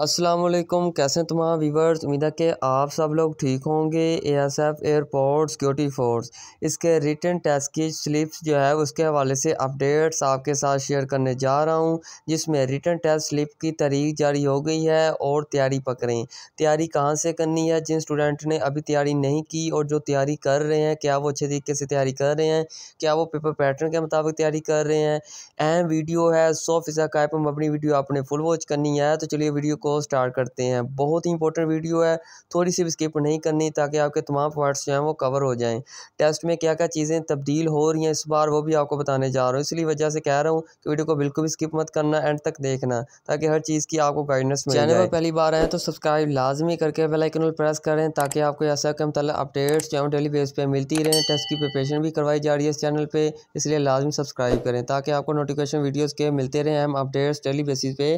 असलम कैसे हैं तमाम वीवर्स उम्मीद है कि आप सब लोग ठीक होंगे A S F airport security force इसके रिटर्न टेस्ट की स्लिप्स जो है उसके हवाले से अपडेट्स आपके साथ शेयर करने जा रहा हूं जिसमें रिटर्न टेस्ट स्लिप की तारीख जारी हो गई है और तैयारी पकड़ें तैयारी कहां से करनी है जिन स्टूडेंट ने अभी तैयारी नहीं की और जो तैयारी कर रहे हैं क्या वो अच्छे तरीके से तैयारी कर रहे हैं क्या वो पेपर पैटर्न के मुताबिक तैयारी कर रहे हैं अहम वीडियो है सौ फीसद का हम अपनी वीडियो आपने फुल वॉच करनी है तो चलिए वीडियो को स्टार्ट करते हैं बहुत ही इंपॉर्टेंट वीडियो है थोड़ी सी भी स्किप नहीं करनी ताकि आपके तमाम पार्ट्स जो हैं वो कवर हो जाएँ टेस्ट में क्या क्या चीज़ें तब्दील हो रही हैं इस बार वो भी आपको बताने जा रहा हूँ इसलिए वजह से कह रहा हूँ कि वीडियो को बिल्कुल भी स्किप मत करना एंड तक देखना ताकि हर चीज़ की आपको गाइडेंस मिले चैनल पर पहली बार आए तो सब्सक्राइब लाजमी करके बेलाइकन प्रेस करें ताकि आपको ऐसा कम तला अपडेट्स जो डेली बेस पर मिलती रहें टेस्ट की प्रिपरेशन भी करवाई जा रही है इस चैनल पर इसलिए लाजमी सब्सक्राइब करें ताकि आपको नोटिफिकेशन वीडियोज़ के मिलते रहें हम अपडेट्स डेली बेसिस पे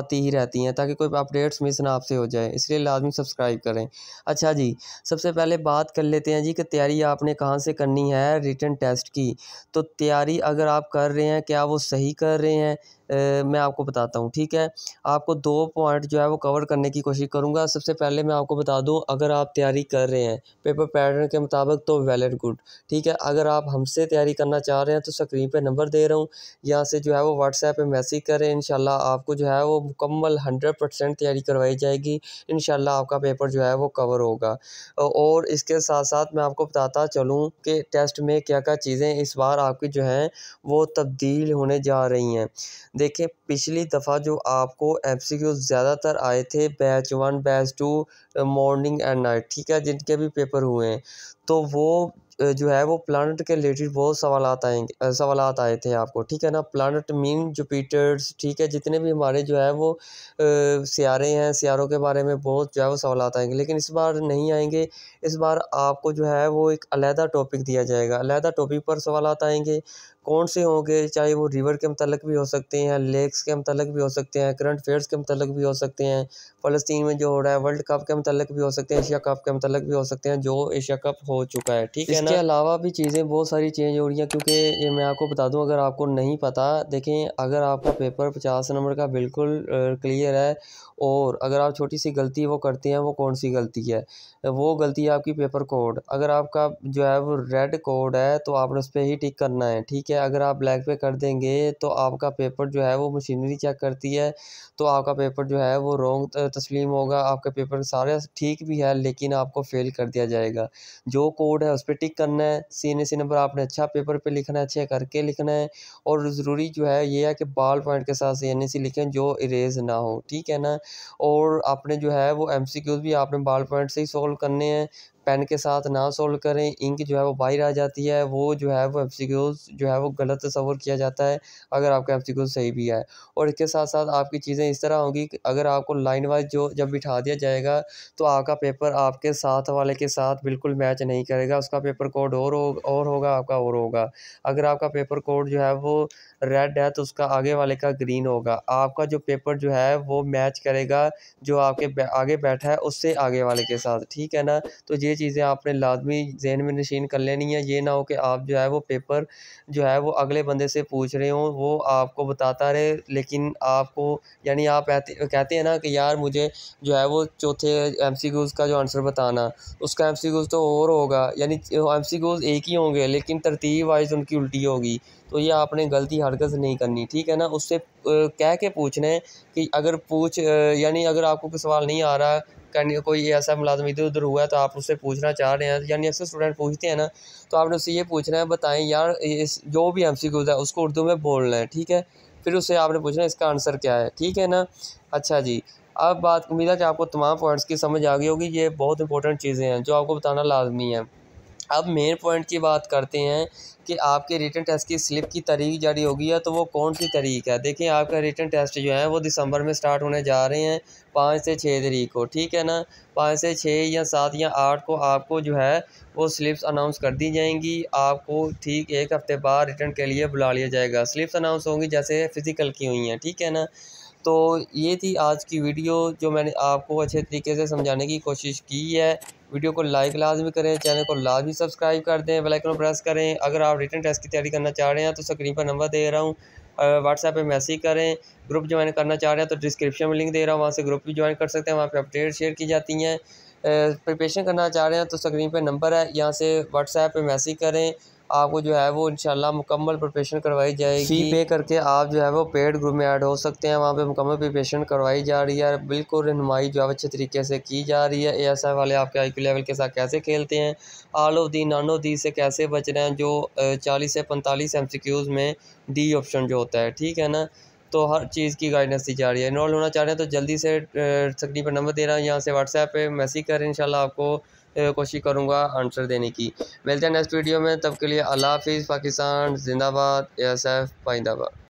आती ही रहती हैं ताकि कोई कोई अपडेट्स मिस ना आपसे हो जाए इसलिए लाजमी सब्सक्राइब करें अच्छा जी सबसे पहले बात कर लेते हैं जी कि तैयारी आपने कहाँ से करनी है रिटर्न टेस्ट की तो तैयारी अगर आप कर रहे हैं क्या वो सही कर रहे हैं मैं आपको बताता हूँ ठीक है आपको दो पॉइंट जो है वो कवर करने की कोशिश करूँगा सबसे पहले मैं आपको बता दूँ अगर आप तैयारी कर रहे हैं पेपर पैटर्न के मुताबिक तो वेल एंड गुड ठीक है अगर आप हमसे तैयारी करना चाह रहे हैं तो स्क्रीन पर नंबर दे रहा हूँ यहाँ से जो है वो व्हाट्सएप पर मैसेज करें इन आपको जो है वो मुकम्मल हंड्रेड परसेंट तैयारी करवाई जाएगी इन आपका पेपर जो है वो कवर होगा और इसके साथ साथ मैं आपको बताता चलूँ कि टेस्ट में क्या क्या चीज़ें इस बार आपकी जो हैं वो तब्दील होने जा रही हैं देखिए पिछली दफ़ा जो आपको एम सी क्यू ज़्यादातर आए थे batch one batch two morning and night ठीक है जिनके भी पेपर हुए हैं तो वो जो है वो प्लानट के रिलेटेड बहुत सवाल आएंगे सवाल आए थे आपको ठीक है ना प्लानट मीन जुपीटर्स ठीक है जितने भी हमारे जो है वो सियारे हैं सियारों के बारे में बहुत जो है वो सवाल आएंगे लेकिन इस बार नहीं आएंगे इस बार आपको जो है वो एक अलहदा टॉपिक दिया जाएगा अलहदा टॉपिक पर सवाल आएंगे कौन से होंगे चाहे वो रिवर के मतलब भी हो सकते हैं लेक्स के मतलब भी हो सकते हैं करंट अफेयर्स के मतलब भी हो सकते हैं फ़लस्तीन में जो हो रहा है वर्ल्ड कप के मतलब भी हो सकते हैं एशिया कप के मतलब भी हो सकते हैं जो एशिया कप हो चुका है ठीक है इसके अलावा भी चीज़ें बहुत सारी चेंज हो रही हैं क्योंकि ये मैं आपको बता दूँ अगर आपको नहीं पता देखें अगर आपका पेपर पचास नंबर का बिल्कुल क्लियर है और अगर आप छोटी सी गलती वो करते हैं वो कौन सी गलती है वो गलती है आपकी पेपर कोड अगर आपका जो है वो रेड कोड है तो आपने उस पर ही टिक करना है ठीक है अगर आप ब्लैक पे कर देंगे तो आपका पेपर जो है वो मशीनरी चेक करती है तो आपका पेपर जो है वो रॉन्ग तस्लीम होगा आपका पेपर सारे ठीक भी है लेकिन आपको फ़ेल कर दिया जाएगा जो कोड है उस पर टिक करना है सी एन सी नंबर आपने अच्छा पेपर पे लिखना है अच्छे करके लिखना है और ज़रूरी जो है ये है कि बाल पॉइंट के साथ सी एन सी लिखें जो इरेज ना हो ठीक है ना और आपने जो है वो एम सी क्यूज़ भी आपने बाल पॉइंट से ही सोल्व करने हैं पेन के साथ ना सोल्व करें इंक जो है वो बाहर आ जाती है वो जो है वो एफ जो है वो गलत तस्वर किया जाता है अगर आपका एफ सही भी है और इसके साथ साथ आपकी चीज़ें इस तरह होंगी कि अगर आपको लाइन वाइज जो जब बिठा दिया जाएगा तो आपका पेपर आपके साथ वाले के साथ बिल्कुल मैच नहीं करेगा उसका पेपर कोड और हो, और होगा आपका और होगा अगर आपका पेपर कोड जो है वो रेड है तो उसका आगे वाले का ग्रीन होगा आपका जो पेपर जो है वो मैच करेगा जो आपके आगे बैठा है उससे आगे वाले के साथ ठीक है ना तो ये चीज़ें आपने लाजमी जहन में नशीन कर लेनी है ये ना हो कि आप जो है वो पेपर जो है वो अगले बंदे से पूछ रहे हो वो आपको बताता रहे लेकिन आपको यानी आप कहते हैं ना कि यार मुझे जो है वो चौथे एम सी क्यूज़ का जो आंसर बताना उसका एम सी क्यूज़ तो और होगा यानी एम सी क्यूज़ एक ही होंगे लेकिन तरतीब वाइज उनकी उल्टी होगी तो ये आपने गलती हरकत नहीं करनी ठीक है ना उससे कह के पूछना है कि अगर पूछ यानी अगर आपको कोई सवाल नहीं आ रहा कोई ऐसा मुलाजम इधर उधर हुआ है तो आप उससे पूछना चाह रहे हैं यानी अक्सर स्टूडेंट पूछते हैं ना तो आपने उससे ये पूछना है बताएं यार इस जो भी एम सी है उसको उर्दू में बोलना है ठीक है फिर उससे आपने पूछना है इसका आंसर क्या है ठीक है ना अच्छा जी अब बात उम्मीद है कि आपको तमाम पॉइंट्स की समझ आ गई होगी ये बहुत इंपॉर्टेंट चीज़ें हैं जो आपको बताना लाजमी है अब मेन पॉइंट की बात करते हैं कि आपके रिटर्न टेस्ट की स्लिप की तारीख जारी होगी है तो वो कौन सी तारीख है देखिए आपका रिटर्न टेस्ट जो है वो दिसंबर में स्टार्ट होने जा रहे हैं पाँच से छः तारीख को ठीक है ना पाँच से छः या सात या आठ को आपको जो है वो स्लिप्स अनाउंस कर दी जाएंगी आपको ठीक एक हफ़्ते बाद रिटर्न के लिए बुला लिया जाएगा स्लिप्स अनाउंस होंगी जैसे फ़िज़िकल की हुई हैं ठीक है ना तो ये थी आज की वीडियो जो मैंने आपको अच्छे तरीके से समझाने की कोशिश की है वीडियो को लाइक लाजमी करें चैनल को लाजमी सब्सक्राइब कर दें बेलाइकन प्रेस करें अगर आप रिटर्न टेस्ट की तैयारी करना चाह रहे हैं तो स्क्रीन पर नंबर दे रहा हूँ व्हाट्सएप पे मैसेज करें ग्रुप ज्वाइन करना चाह रहे हैं तो डिस्क्रिप्शन में लिंक दे रहा हूँ वहाँ से ग्रुप भी ज्वाइन कर सकते हैं वहाँ पर अपडेट शेयर की जाती हैं प्रिपरेशन करना चाह रहे हैं तो स्क्रीन पर नंबर है यहाँ से व्हाट्सएप पर मैसेज करें आपको जो है वो शाला मुकम्मल प्रपेशन करवाई जाएगी फ़ी पे करके आप जो है वो पेड ग्रुप में ऐड हो सकते हैं वहाँ पे मुकम्मल प्रपेशन करवाई जा रही है बिल्कुल रहनमाई जो है अच्छे तरीके से की जा रही है ए एस आई वाले आपके आई पी लेवल के साथ कैसे खेलते हैं all of the naan of the से कैसे बच रहे हैं जो चालीस से पैंतालीस एम सी क्यूज़ में डी ऑप्शन जो होता है ठीक है ना तो हर चीज़ की गाइडेंस दी जा रही है इनरोल होना चाह रहे हैं तो जल्दी से सक्री पर नंबर दे रहा हूँ यहाँ से व्हाट्सएप पे मैसेज करें इंशाल्लाह आपको कोशिश करूँगा आंसर देने की मिलते हैं नेक्स्ट वीडियो में तब के लिए अल्लाह हाफिज़ पाकिस्तान जिंदाबाद एस एफ पाइंदाबाद